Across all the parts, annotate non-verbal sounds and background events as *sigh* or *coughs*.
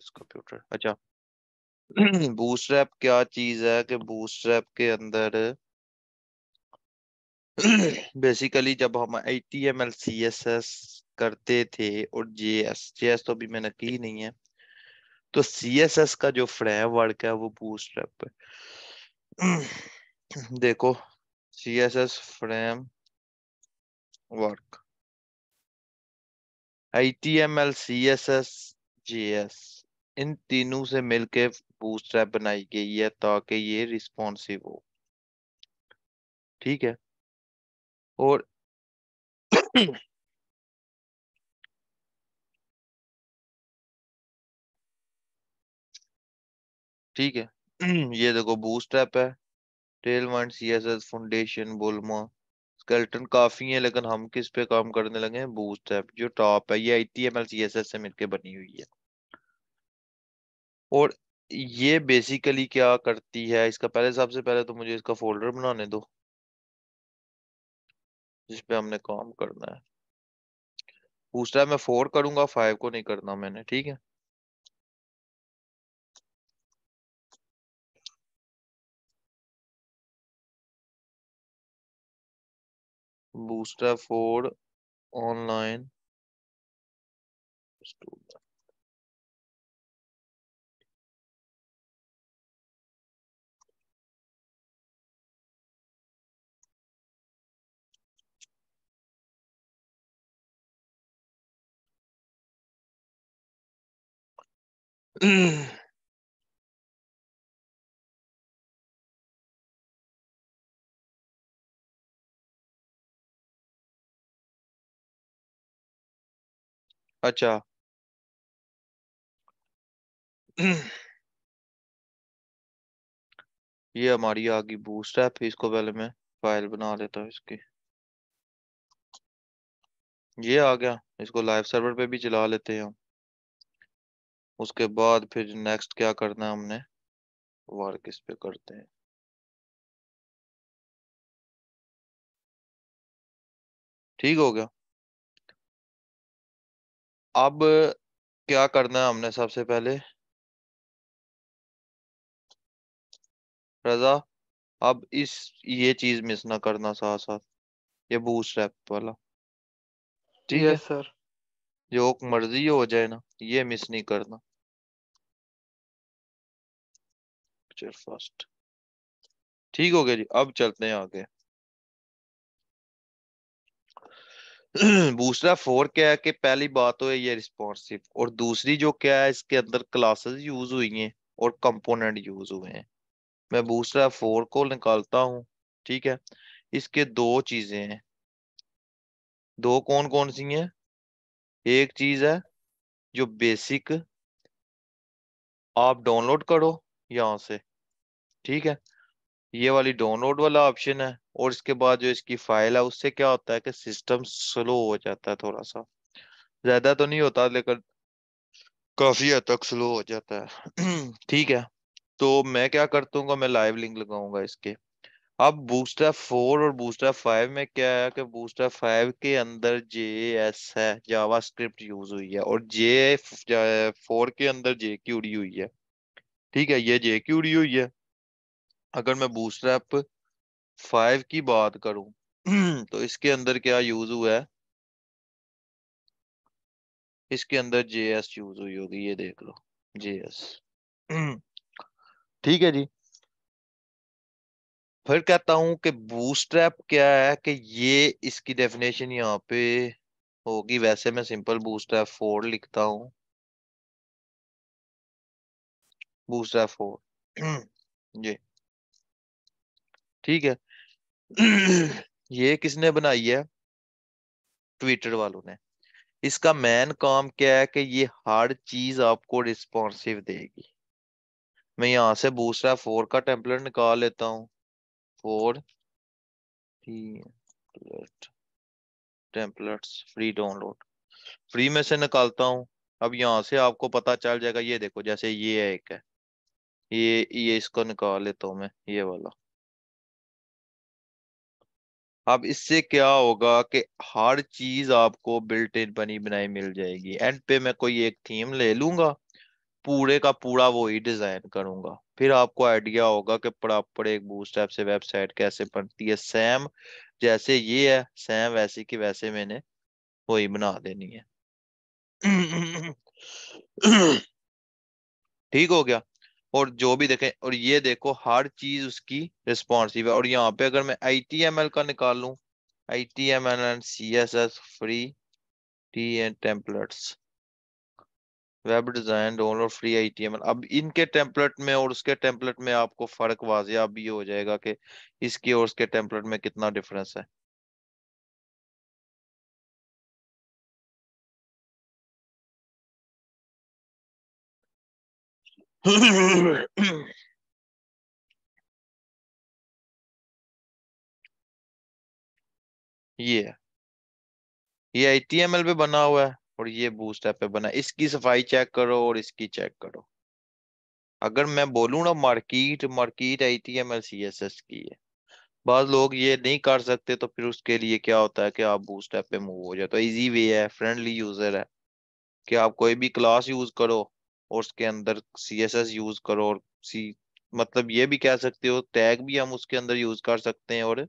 इस कंप्यूटर अच्छा boost *clears throat* rap क्या चीज है कि बूस्ट रैप के अंदर बेसिकली *clears throat* जब हम H T M L C S S करते थे और जे एस जे एस तो अभी मैंने की नहीं है तो सी एस एस का जो फ्रेमवर्क है वो बूस्ट रैप है *clears throat* देखो C S S framework H T M L C S S J S इन तीनों से मिलके बूटस्ट्रैप बनाई गई है ताकि ये रिस्पॉन्सिव हो ठीक है और ठीक है ये देखो बूटस्ट्रैप है Tailwind C S S Foundation Bulma Skeleton काफी है लेकिन हम किस पे काम करने लगे हैं बूटस्ट्रैप जो टॉप है ये H T M L C S S से मिलके बनी हुई है और ये बेसिकली क्या करती है इसका पहले सबसे पहले तो मुझे इसका फोल्डर बनाने दो जिस पे हमने काम करना है पूछता है मैं फोर करूंगा फाइव को नहीं करना मैंने ठीक है बूस्टर फोर ऑनलाइन स्टूडेंट *clears throat* अच्छा *clears throat* ये हमारी आ गई बूस्ट फिर इसको पहले मैं फाइल बना लेता हूँ इसकी ये आ गया इसको लाइव सर्वर पे भी चला लेते हैं हम उसके बाद फिर नेक्स्ट क्या करना है हमने वर्क इस पे करते हैं ठीक हो गया अब क्या करना है हमने सबसे पहले रजा अब इस ये चीज मिस ना करना साथ साथ ये बूस्ट रैप वाला ठीक है सर जो मर्जी हो जाए ना ये मिस नहीं करना लेक्चर फर्स्ट ठीक हो गया जी अब चलते हैं आगे *clears throat* दूसरा फोर क्या है कि पहली बात तो है ये रिस्पॉन्सिव और दूसरी जो क्या है इसके अंदर क्लासेस यूज हुई हैं और कंपोनेंट यूज हुए हैं मैं दूसरा फोर को निकालता हूँ ठीक है इसके दो चीजें हैं दो कौन कौन सी हैं एक चीज है जो बेसिक आप डाउनलोड करो यहां से ठीक है ये वाली डाउनलोड वाला ऑप्शन है और इसके बाद जो इसकी फाइल है उससे क्या होता है कि सिस्टम स्लो हो जाता है थोड़ा सा ज्यादा तो नहीं होता लेकिन काफी हद तक स्लो हो जाता है *clears throat* ठीक है तो मैं क्या करता मैं लाइव लिंक लगाऊंगा इसके अब बूस्टर फोर और बूस्टर फाइव में क्या है कि बूस्टर फाइव के अंदर जे एस है जावा स्क्रिप्ट यूज हुई है और जे फोर के अंदर जे क्यूडी हुई है ठीक है ये जे क्यूडी हुई है अगर मैं बूटस्ट्रैप फाइव की बात करूं *clears throat* तो इसके अंदर क्या यूज हुआ है इसके अंदर एस यूज हुई होगी ये देख लो जे एस *clears throat* ठीक है जी फिर कहता हूं कि बूटस्ट्रैप क्या है कि ये इसकी डेफिनेशन यहाँ पे होगी वैसे मैं सिंपल बूटस्ट्रैप फोर लिखता हूँ बूटस्ट्रैप फोर जी ठीक है *clears throat* ये किसने बनाई है ट्विटर वालों ने इसका मेन काम क्या है कि ये हर चीज आपको रिस्पॉन्सिव देगी मैं यहाँ से दूसरा फोर का टेम्पलेट निकाल लेता हूँ four templates free download free में से निकालता हूँ अब यहाँ से आपको पता चल जाएगा ये देखो जैसे ये है एक है ये ये इसको निकाल लेता हूं मैं ये वाला अब इससे क्या होगा कि हर चीज आपको बिल्ट इन बनी बनाई मिल जाएगी एंड पे मैं कोई एक थीम ले लूंगा पूरे का पूरा वो ही डिजाइन करूंगा फिर आपको आइडिया होगा कि प्रॉपर एक ऐप से वेबसाइट कैसे बनती है सेम जैसे ये है सैम वैसे की वैसे मैंने वही बना देनी है *clears throat* ठीक हो गया और जो भी देखें और ये देखो हर चीज उसकी रिस्पॉन्सिव है और यहाँ पे अगर मैं आई टी एम एल का निकाल लू H T M L and C S S free T and templates web design download free H T M L अब इनके टेम्पलेट में और उसके टेम्पलेट में आपको फर्क वाजिया अब ये हो जाएगा कि इसके और उसके टेम्पलेट में कितना डिफरेंस है *coughs* ये ये HTML पे बना हुआ है और ये बूस्ट ऐप पे बना इसकी सफाई चेक करो और इसकी चेक करो अगर मैं बोलू ना market market H T M L C S S की है बाद लोग ये नहीं कर सकते तो फिर उसके लिए क्या होता है कि आप बूस्ट ऐप पे मूव हो जाए तो इजी वे है फ्रेंडली यूजर है कि आप कोई भी क्लास यूज करो और उसके अंदर सी एस एस यूज करो और सी मतलब ये भी कह सकते हो टैग भी हम उसके अंदर यूज कर सकते हैं और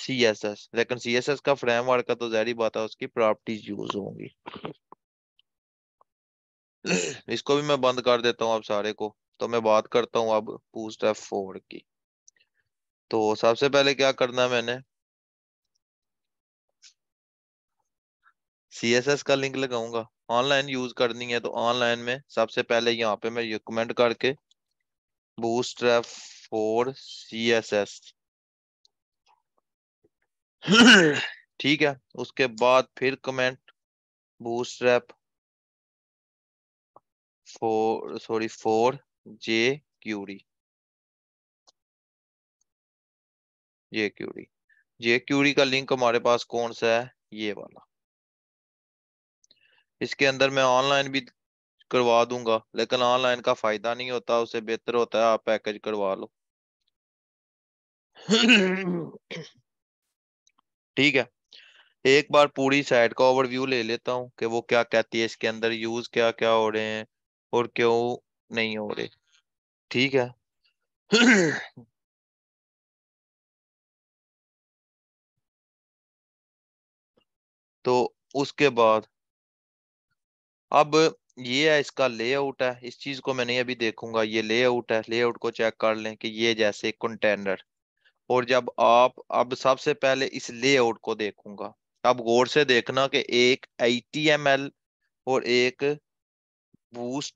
सी एस एस लेकिन सी एस एस का फ्रेमवर्क का तो जहरी बात है उसकी प्रॉपर्टीज यूज होंगी *coughs* इसको भी मैं बंद कर देता हूँ आप सारे को तो मैं बात करता हूँ अब पूस्ट एफ फोर की तो सबसे पहले क्या करना है मैंने सी एस एस का लिंक लगाऊंगा ऑनलाइन यूज करनी है तो ऑनलाइन में सबसे पहले यहाँ पे मैं रिकमेंड करके Bootstrap four C S S ठीक है उसके बाद फिर comment Bootstrap four sorry four jQuery jQuery jQuery का लिंक हमारे पास कौन सा है ये वाला इसके अंदर मैं ऑनलाइन भी करवा दूंगा लेकिन ऑनलाइन का फायदा नहीं होता उसे बेहतर होता है आप पैकेज करवा लो ठीक है एक बार पूरी साइट का ओवरव्यू ले लेता हूँ कि वो क्या कहती है इसके अंदर यूज क्या क्या हो रहे हैं और क्यों नहीं हो रहे ठीक है तो उसके बाद अब ये है इसका लेआउट है इस चीज को मैं नहीं अभी देखूंगा ये लेआउट है लेआउट को चेक कर लें कि ये जैसे कंटेनर और जब आप अब सबसे पहले इस लेआउट को देखूंगा अब गौर से देखना कि एक आई टी एम एल और एक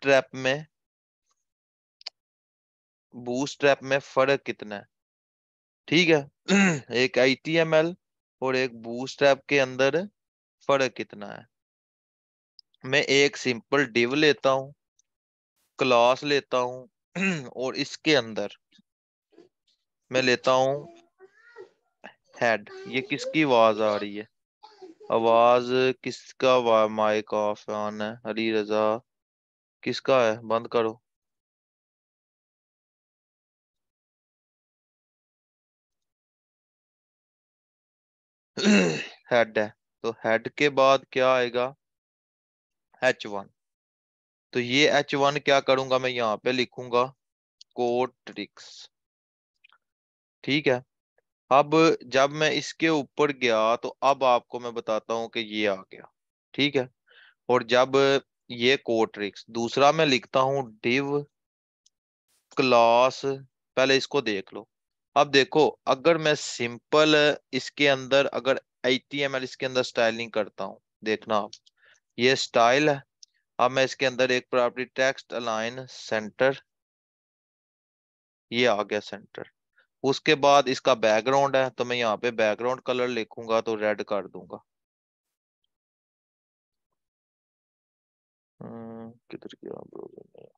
रैप में रैप में फर्क कितना है ठीक है *clears throat* एक आई टी एम एल और एक रैप के अंदर फर्क कितना है मैं एक सिंपल डिव लेता हूं क्लास लेता हूं *clears throat* और इसके अंदर मैं लेता हूं हेड ये किसकी आवाज आ रही है आवाज किसका माइक ऑफ ऑन है अली रजा किसका है बंद करो हेड *clears throat* है तो हेड के बाद क्या आएगा एच वन तो ये एच वन क्या करूंगा मैं यहाँ पे लिखूंगा कोट्रिक्स ठीक है अब जब मैं इसके ऊपर गया तो अब आपको मैं बताता हूं कि ये आ गया ठीक है और जब ये कोट्रिक्स दूसरा मैं लिखता हूं डिव क्लास पहले इसको देख लो अब देखो अगर मैं सिंपल इसके अंदर अगर आई टी एम एल इसके अंदर स्टाइलिंग करता हूँ देखना आप ये स्टाइल है अब मैं इसके अंदर एक प्रॉपर्टी टेक्स्ट अलाइन सेंटर ये आ गया सेंटर उसके बाद इसका बैकग्राउंड है तो मैं यहाँ पे बैकग्राउंड कलर लिखूंगा तो रेड कर दूंगा हम्म, किधर गया ब्राउजर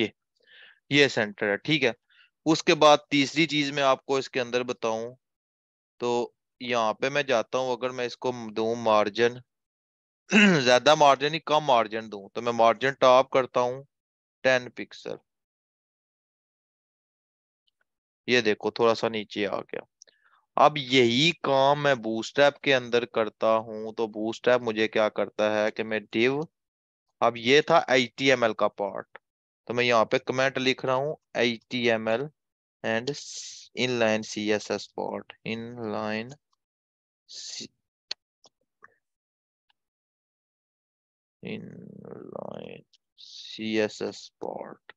ये ये सेंटर है ठीक है उसके बाद तीसरी चीज मैं आपको इसके अंदर बताऊं तो यहाँ पे मैं जाता हूँ अगर मैं इसको दू मार्जिन ज्यादा मार्जिन ही कम मार्जिन दू तो मैं मार्जिन टॉप करता हूँ टेन पिक्सल ये देखो थोड़ा सा नीचे आ गया अब यही काम मैं बूस्टैप के अंदर करता हूं तो बूस्टैप मुझे क्या करता है कि मैं डिव अब ये था एच का पार्ट तो मैं यहाँ पे कमेंट लिख रहा हूँ H and inline C S S part inline inline C S S part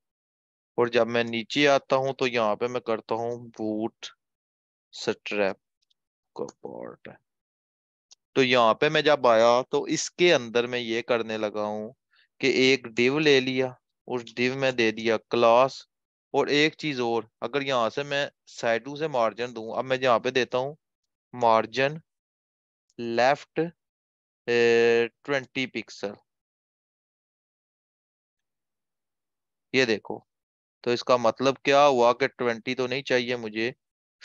और जब मैं नीचे आता हूं तो यहाँ पे मैं करता हूँ बूट स्ट्रैप का पार्ट तो यहाँ पे मैं जब आया तो इसके अंदर मैं ये करने लगा हूं कि एक डिव ले लिया उस डिव में दे दिया क्लास और एक चीज और अगर यहां से मैं साइडू से मार्जिन दू अब मैं यहाँ पे देता हूँ मार्जिन लेफ्ट ट्वेंटी पिक्सल ये देखो तो इसका मतलब क्या हुआ कि ट्वेंटी तो नहीं चाहिए मुझे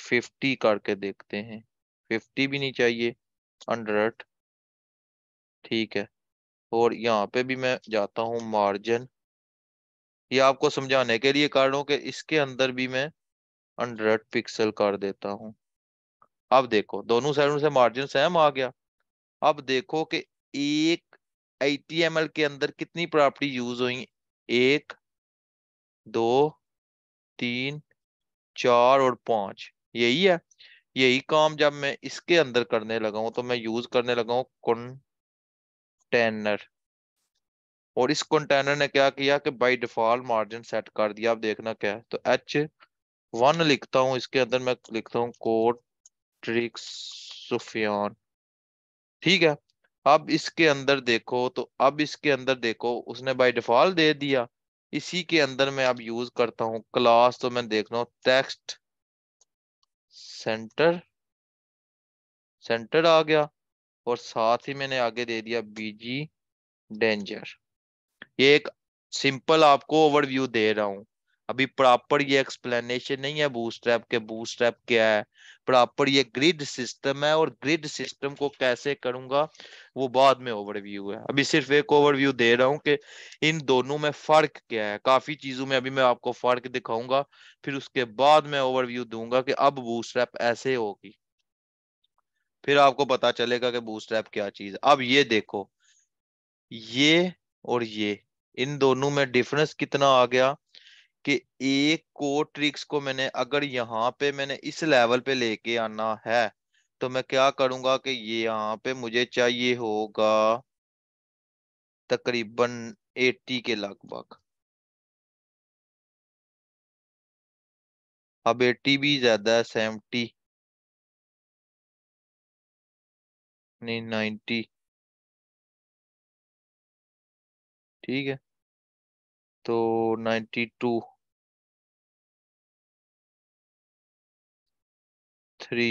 फिफ्टी करके देखते हैं फिफ्टी भी नहीं चाहिए हंड्रेड ठीक है और यहाँ पे भी मैं जाता हूँ मार्जिन ये आपको समझाने के लिए कर रहा हूँ कि इसके अंदर भी मैं हंड्रेड पिक्सल कर देता हूँ अब देखो दोनों साइडों से मार्जिन सेम आ गया अब देखो कि एक आई टी एम एल के अंदर कितनी प्रॉपर्टी यूज हुई एक दो तीन चार और पांच यही है यही काम जब मैं इसके अंदर करने लगा हूं तो मैं यूज करने लगा हूं कंटेनर और इस कंटेनर ने क्या किया कि बाय डिफॉल्ट मार्जिन सेट कर दिया आप देखना क्या है तो एच वन लिखता हूं इसके अंदर मैं लिखता हूं कोट ट्रिक सुफियान ठीक है अब इसके अंदर देखो तो अब इसके अंदर देखो उसने बाय डिफॉल्ट दे दिया इसी के अंदर मैं अब यूज करता हूं क्लास तो मैं देख रहा हूँ टेक्स्ट सेंटर सेंटर आ गया और साथ ही मैंने आगे दे दिया बीजी डेंजर ये एक सिंपल आपको ओवरव्यू दे रहा हूं अभी प्रॉपर ये एक्सप्लेनेशन नहीं है बूस्ट्रैप के बूस्ट्रैप क्या है प्रॉपर ये ग्रिड सिस्टम है और ग्रिड सिस्टम को कैसे करूंगा वो बाद में ओवरव्यू है अभी सिर्फ एक ओवरव्यू दे रहा हूँ कि इन दोनों में फर्क क्या है काफी चीजों में अभी मैं आपको फर्क दिखाऊंगा फिर उसके बाद में ओवरव्यू दूंगा कि अब बूस्ट्रैप ऐसे होगी फिर आपको पता चलेगा कि बूस्ट्रैप क्या चीज अब ये देखो ये और ये इन दोनों में डिफरेंस कितना आ गया कि एक को ट्रिक्स को मैंने अगर यहाँ पे मैंने इस लेवल पे लेके आना है तो मैं क्या करूंगा कि ये यहाँ पे मुझे चाहिए होगा तकरीबन 80 के लगभग अब 80 भी ज्यादा है सेवेंटी नहीं 90 ठीक है तो ninety two three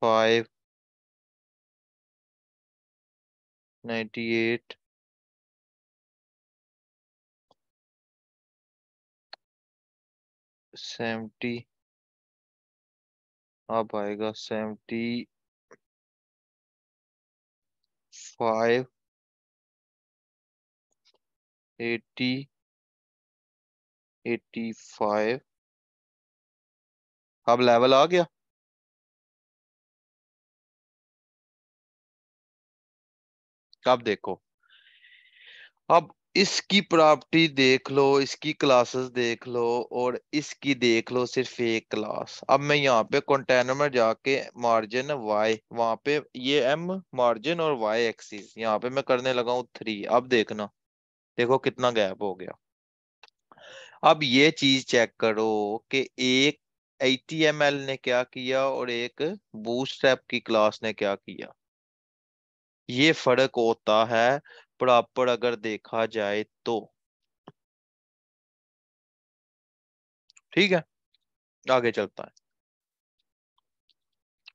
five ninety eight seventy अब आएगा सेवेंटी फाइव 80 85 अब लेवल आ गया अब देखो अब इसकी प्रॉपर्टी देख लो इसकी क्लासेस देख लो और इसकी देख लो सिर्फ एक क्लास अब मैं यहाँ पे कंटेनर में जाके मार्जिन वाई वहां पे ये एम मार्जिन और वाई एक्सिस यहाँ पे मैं करने लगा हूँ थ्री अब देखना देखो कितना गैप हो गया अब ये चीज चेक करो कि एक एटी एम ने क्या किया और एक बूस्ट्रैप की क्लास ने क्या किया ये फर्क होता है प्रॉपर अगर देखा जाए तो ठीक है आगे चलता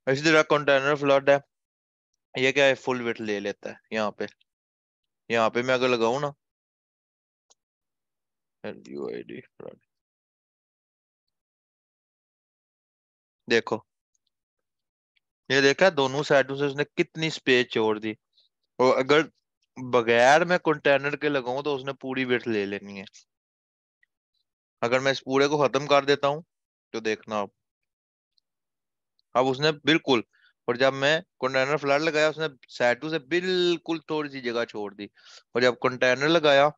है इसी तरह कंटेनर फ्लड है ये क्या है फुल वेट ले लेता है यहाँ पे यहाँ पे मैं अगर लगाऊ ना एंड यूआईडी देखो ये देखा दोनों साइडों से उसने कितनी स्पेस छोड़ दी और अगर बगैर मैं कंटेनर के लगाऊं तो उसने पूरी वेट ले लेनी है अगर मैं इस पूरे को खत्म कर देता हूं तो देखना आप अब उसने बिल्कुल और जब मैं कंटेनर फ्लड लगाया उसने सैटू से बिल्कुल थोड़ी सी जगह छोड़ दी और जब कंटेनर लगाया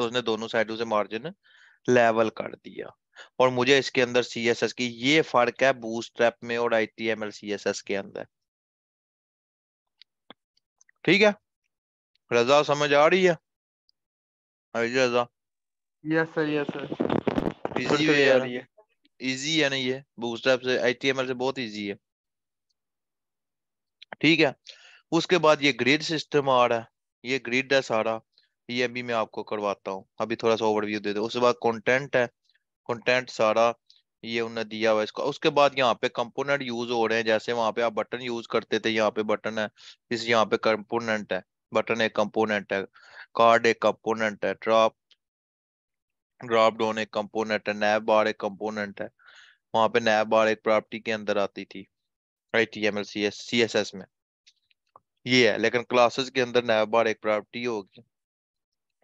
तो उसने दोनों साइडों से मार्जिन लेवल कर दिया और मुझे इसके अंदर सी एस एस की ये फर्क है बूस्ट्रैप में और H T M L C S S के अंदर ठीक है रजा समझ आ रही है Raza yes sir yes sir easy way यार ये इजी है ना ये बूस्ट्रैप से आई टी एम एल से बहुत इजी है ठीक है उसके बाद ये ग्रिड सिस्टम आ रहा है ये ग्रिड है सारा ये भी मैं आपको करवाता हूँ अभी थोड़ा सा ओवरव्यू दे दो उसके बाद कंटेंट है कंटेंट सारा ये उन्हें दिया हुआ इसको उसके बाद यहाँ पे कंपोनेंट यूज हो रहे हैं जैसे वहां पे आप बटन यूज करते थे यहाँ पे बटन है इस यहाँ पे कंपोनेंट है बटन एक कंपोनेंट है कार्ड एक कंपोनेंट है ड्रॉप ड्रॉप डाउन एक कंपोनेंट है नैब बार एक कंपोनेंट है वहां पे नैब बार एक प्रॉपर्टी के अंदर आती थी HTML, टी CSS सी एस एस में ये है लेकिन क्लासेस के अंदर नैब बार एक प्रॉपर्टी होगी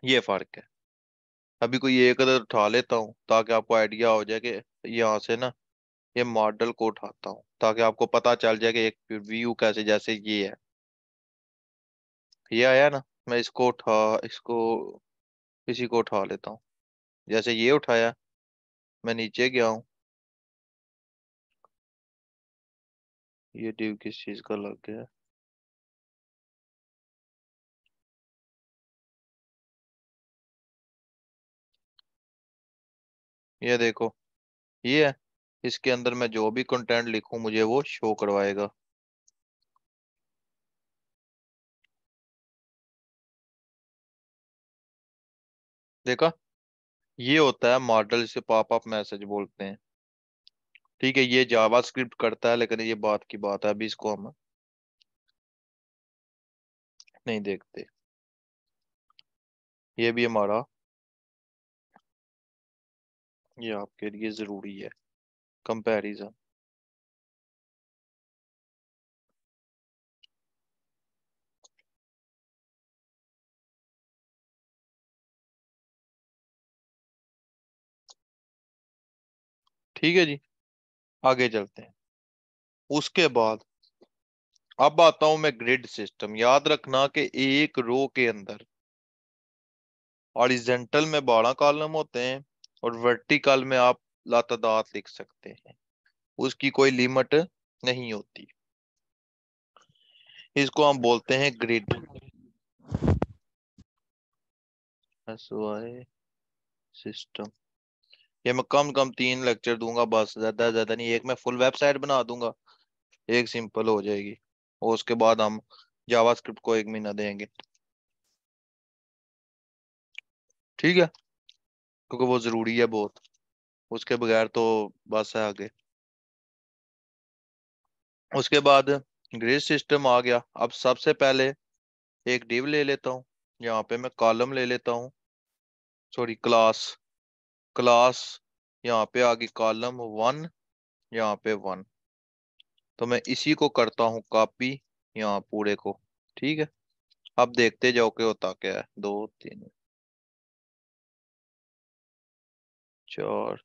ये फर्क है अभी कोई एक अदर उठा लेता हूँ ताकि आपको आइडिया हो जाए कि यहाँ से ना ये मॉडल को उठाता हूँ ताकि आपको पता चल जाए कि एक व्यू कैसे जैसे ये है ये आया ना मैं इसको उठा इसको इसी को उठा लेता हूँ जैसे ये उठाया मैं नीचे गया हूँ ये ड्यू किस चीज का लग गया ये देखो ये है इसके अंदर मैं जो भी कंटेंट लिखूं मुझे वो शो करवाएगा देखा ये होता है मॉडल से पॉप अप मैसेज बोलते हैं ठीक है ये जावा स्क्रिप्ट करता है लेकिन ये बात की बात है अभी इसको हम नहीं देखते ये भी हमारा ये आपके लिए ज़रूरी है कंपैरिजन ठीक है जी आगे चलते हैं उसके बाद अब आता हूं मैं ग्रिड सिस्टम याद रखना कि एक रो के अंदर ऑरिजेंटल में बारह कॉलम होते हैं और वर्टिकल में आप लातदात लिख सकते हैं उसकी कोई लिमिट नहीं होती इसको हम बोलते हैं ग्रिड सिस्टम ये मैं कम कम तीन लेक्चर दूंगा बस ज्यादा ज्यादा नहीं एक मैं फुल वेबसाइट बना दूंगा एक सिंपल हो जाएगी और उसके बाद हम जावास्क्रिप्ट को एक महीना देंगे ठीक है क्योंकि वो जरूरी है बहुत उसके बगैर तो बस है आगे उसके बाद ग्रेड सिस्टम आ गया अब सबसे पहले एक डिव ले लेता हूँ यहाँ पे मैं कॉलम ले लेता हूँ सॉरी क्लास क्लास यहाँ पे आ गई कॉलम वन यहाँ पे वन तो मैं इसी को करता हूँ कॉपी यहाँ पूरे को ठीक है अब देखते जाओ के होता क्या है दो तीन चार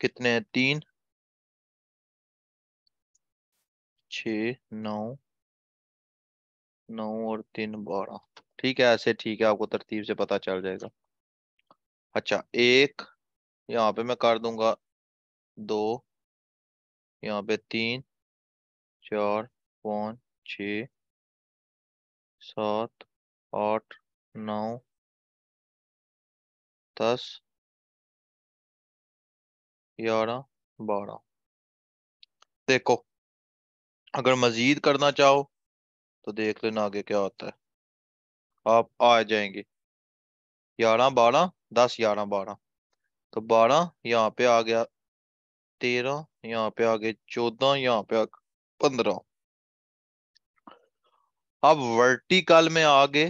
कितने हैं तीन छ नौ नौ और तीन बारह ठीक है ऐसे ठीक है आपको तरतीब से पता चल जाएगा अच्छा एक यहाँ पे मैं कर दूंगा दो यहाँ पे तीन चार पाँच छ सात आठ नौ दस ग्यारह बारह देखो अगर मजीद करना चाहो तो देख लेना आगे क्या होता है आप आ जाएंगे ग्यारह बारह दस ग्यारह बारह तो बारह यहाँ पे आ गया तेरह यहाँ पे आगे चौदह यहाँ पे पंद्रह अब वर्टिकल में आगे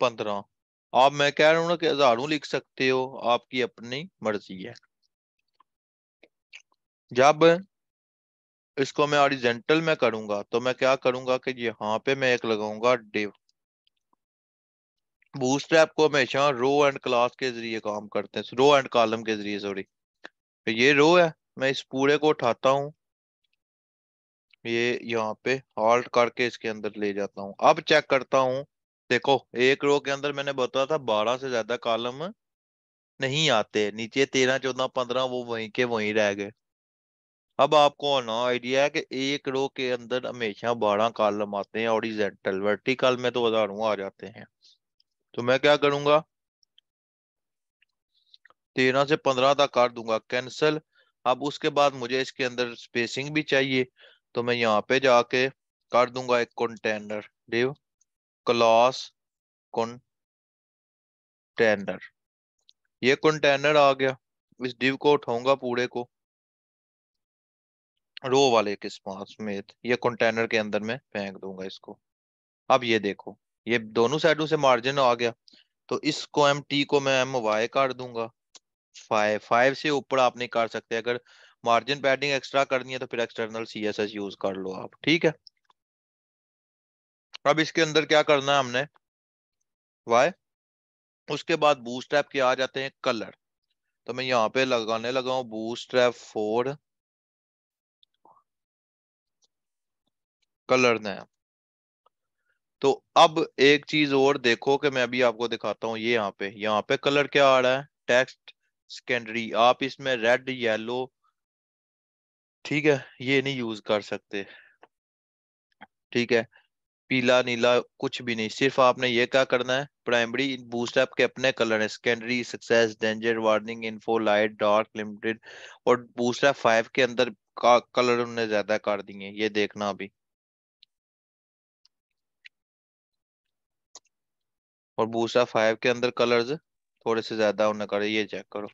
पंद्रह आप मैं कह रहा हूं ना कि हजारों लिख सकते हो आपकी अपनी मर्जी है जब इसको मैं ऑरिजेंटल में करूंगा तो मैं क्या करूंगा कि यहाँ पे मैं एक लगाऊंगा डिव बूस्ट्रैप को हमेशा रो एंड क्लास के जरिए काम करते हैं रो एंड कॉलम के जरिए सॉरी तो ये रो है मैं इस पूरे को उठाता हूँ ये यहाँ पे हॉल्ट करके इसके अंदर ले जाता हूँ अब चेक करता हूँ देखो एक रो के अंदर मैंने बताया था बारह से ज्यादा कॉलम नहीं आते नीचे तेरह चौदह पंद्रह वो वहीं के वहीं रह गए अब आपको ना आइडिया है कि एक रो के अंदर हमेशा बारह कॉलम आते हैं ऑरिजेंटल वर्टिकल में तो हजारों आ जाते हैं तो मैं क्या करूंगा तेरह से पंद्रह तक कर दूंगा कैंसल अब उसके बाद मुझे इसके अंदर स्पेसिंग भी चाहिए तो मैं यहाँ पे जाके कर दूंगा एक कंटेनर डिव क्लास कंटेनर ये कंटेनर आ गया इस डिव को उठाऊंगा पूरे को रो वाले किस्म समेत ये कंटेनर के अंदर में फेंक दूंगा इसको अब ये देखो ये दोनों साइडों से मार्जिन आ गया तो इसको एम टी को मैं एम वाई कर दूंगा फाइव फाइव से ऊपर आप नहीं कर सकते अगर मार्जिन पैडिंग एक्स्ट्रा करनी है तो फिर एक्सटर्नल एस यूज कर लो आप ठीक है अब इसके अंदर क्या करना है हमने वाई उसके बाद बूस्ट ट्रैप के आ जाते हैं कलर तो मैं यहाँ पे लगाने लगा हूँ बूस्ट ट्रैप फोर कलर नया तो अब एक चीज और देखो कि मैं अभी आपको दिखाता हूँ ये यहाँ पे यहाँ पे कलर क्या आ रहा है टेक्स्ट सेकेंडरी आप इसमें रेड येलो ठीक है ये नहीं यूज कर सकते ठीक है पीला नीला कुछ भी नहीं सिर्फ आपने ये क्या करना है प्राइमरी बूस्ट के अपने कलर है secondary success danger warning info light dark limited और बूस्ट ऐप फाइव के अंदर का कलर उन्होंने ज्यादा कर दिए ये देखना अभी और बूस्ट ऐप फाइव के अंदर कलर्स थोड़े से ज्यादा होना करे ये चेक करो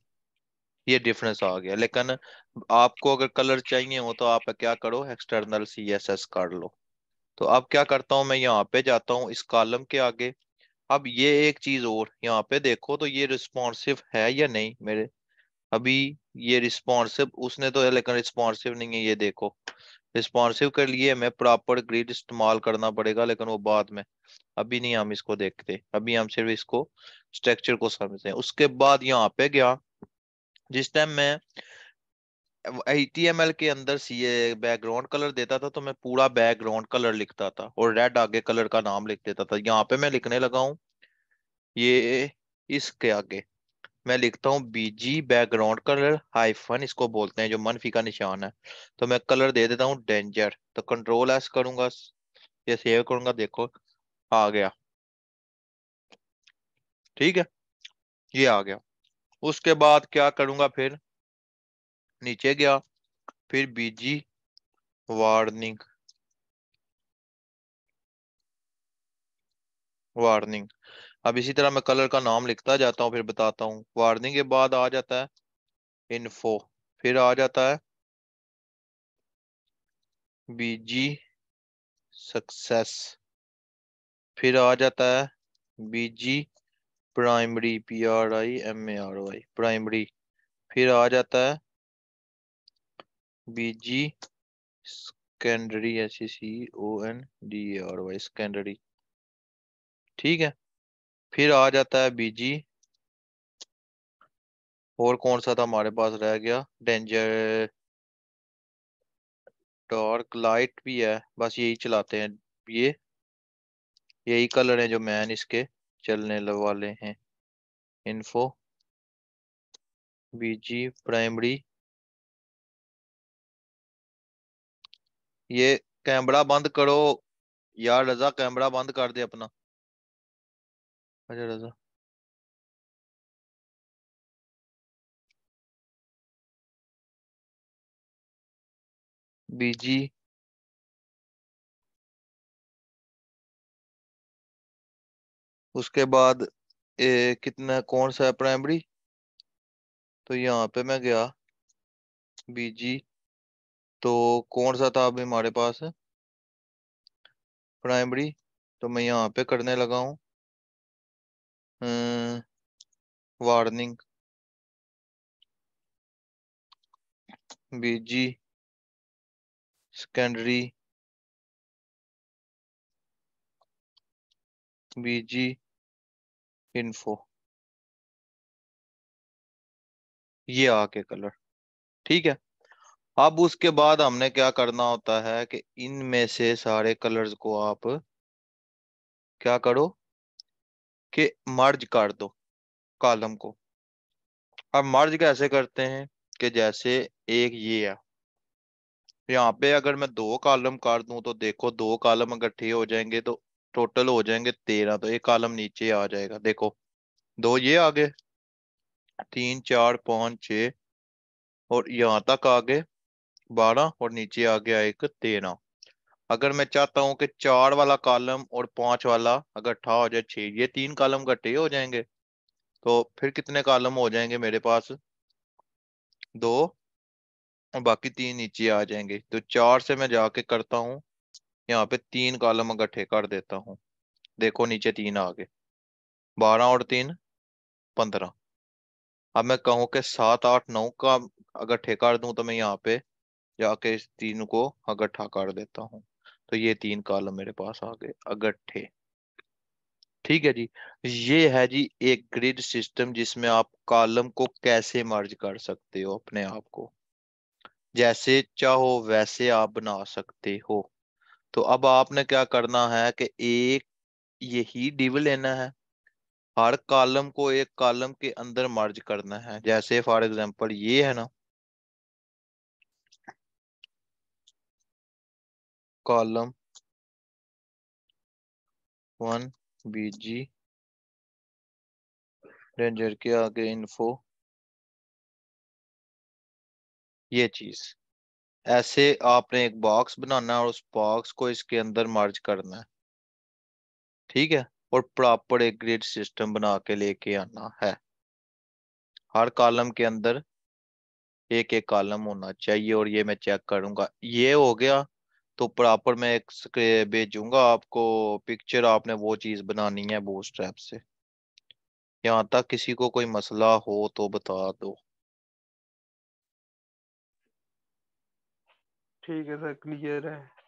ये डिफरेंस आ गया लेकिन आपको अगर कलर चाहिए हो तो आप क्या करो एक्सटर्नल सी एस एस कर लो तो अब क्या करता हूँ मैं यहाँ पे जाता हूँ इस कॉलम के आगे अब ये एक चीज और यहाँ पे देखो तो ये रिस्पॉन्सिव है या नहीं मेरे अभी ये रिस्पॉन्सिव उसने तो लेकिन रिस्पॉन्सिव नहीं है ये देखो रिस्पॉन्सिव के लिए हमें प्रॉपर ग्रिड इस्तेमाल करना पड़ेगा लेकिन वो बाद में अभी नहीं हम इसको देखते अभी हम सिर्फ इसको स्ट्रक्चर को समझते हैं उसके बाद यहाँ पे गया जिस टाइम मैं HTML के अंदर सी बैकग्राउंड कलर देता था तो मैं पूरा बैकग्राउंड कलर लिखता था और रेड आगे कलर का नाम लिख देता था यहाँ पे मैं लिखने लगा हूँ ये इसके आगे मैं लिखता हूँ बीजी बैकग्राउंड कलर हाइफन इसको बोलते हैं जो मनफी का निशान है तो मैं कलर दे देता हूँ डेंजर तो कंट्रोल एस करूंगा या सेव करूंगा देखो आ गया ठीक है ये आ गया उसके बाद क्या करूंगा फिर नीचे गया फिर बीजी वार्निंग वार्निंग अब इसी तरह मैं कलर का नाम लिखता जाता हूँ फिर बताता हूँ वार्निंग के बाद आ जाता है इन्फो फिर आ जाता है बीजी सक्सेस फिर आ जाता है बीजी primary P R I M A R Y primary फिर आ जाता है बीजी secondary S C O N D A R Y secondary ठीक है फिर आ जाता है बीजी और कौन सा था हमारे पास रह गया डेंजर डार्क लाइट भी है बस यही चलाते हैं ये यही कलर है जो मैन इसके चलने वाले हैं इन्फो बीजी प्राइमरी ये कैमरा बंद करो यार रजा कैमरा बंद कर दे अपना Hacer eso. बीजी उसके बाद ए, कितना कौन सा है प्राइमरी तो यहाँ पे मैं गया बीजी तो कौन सा था अभी हमारे पास प्राइमरी तो मैं यहाँ पे करने लगा हूँ warning BG secondary BG info ये आके कलर ठीक है अब उसके बाद हमने क्या करना होता है कि इनमें से सारे कलर्स को आप क्या करो कि मर्ज कर दो कॉलम को अब मर्ज कैसे करते हैं कि जैसे एक ये है यहाँ पे अगर मैं दो कॉलम कर दूं तो देखो दो कॉलम इकट्ठे हो जाएंगे तो टोटल हो जाएंगे तेरह तो एक कॉलम नीचे आ जाएगा देखो दो ये आ गए तीन चार पाँच छ और यहाँ तक आ गए बारह और नीचे आ गया एक तेरह अगर मैं चाहता हूं कि चार वाला कॉलम और पांच वाला अगर ठा हो जाए छह ये तीन कॉलम घटे हो जाएंगे तो फिर कितने कॉलम हो जाएंगे मेरे पास दो और बाकी तीन नीचे आ जाएंगे तो चार से मैं जाके करता हूँ यहाँ पे तीन कॉलम इकट्ठे कर देता हूँ देखो नीचे तीन आ गए बारह और तीन पंद्रह अब मैं कहूँ कि सात आठ नौ का अगर ठेका दूं तो मैं यहाँ पे जाके इस तीन को इकट्ठा कर देता हूँ तो ये तीन कॉलम मेरे पास आ गए अगट्ठे ठीक है जी ये है जी एक ग्रिड सिस्टम जिसमें आप कॉलम को कैसे मर्ज कर सकते हो अपने आप को जैसे चाहो वैसे आप बना सकते हो तो अब आपने क्या करना है कि एक यही डिव लेना है हर कॉलम को एक कॉलम के अंदर मर्ज करना है जैसे फॉर एग्जांपल ये है ना वन बी जी रेंजर के आगे इन्फो ये चीज ऐसे आपने एक बॉक्स बनाना और उस बॉक्स को इसके अंदर मर्ज करना है ठीक है और प्रॉपर एक ग्रिड सिस्टम बना के लेके आना है हर कॉलम के अंदर एक एक कॉलम होना चाहिए और ये मैं चेक करूंगा ये हो गया तो प्रॉपर मैं एक भेजूंगा आपको पिक्चर आपने वो चीज बनानी है बूट स्ट्रैप से यहाँ तक किसी को कोई मसला हो तो बता दो ठीक है सर क्लियर है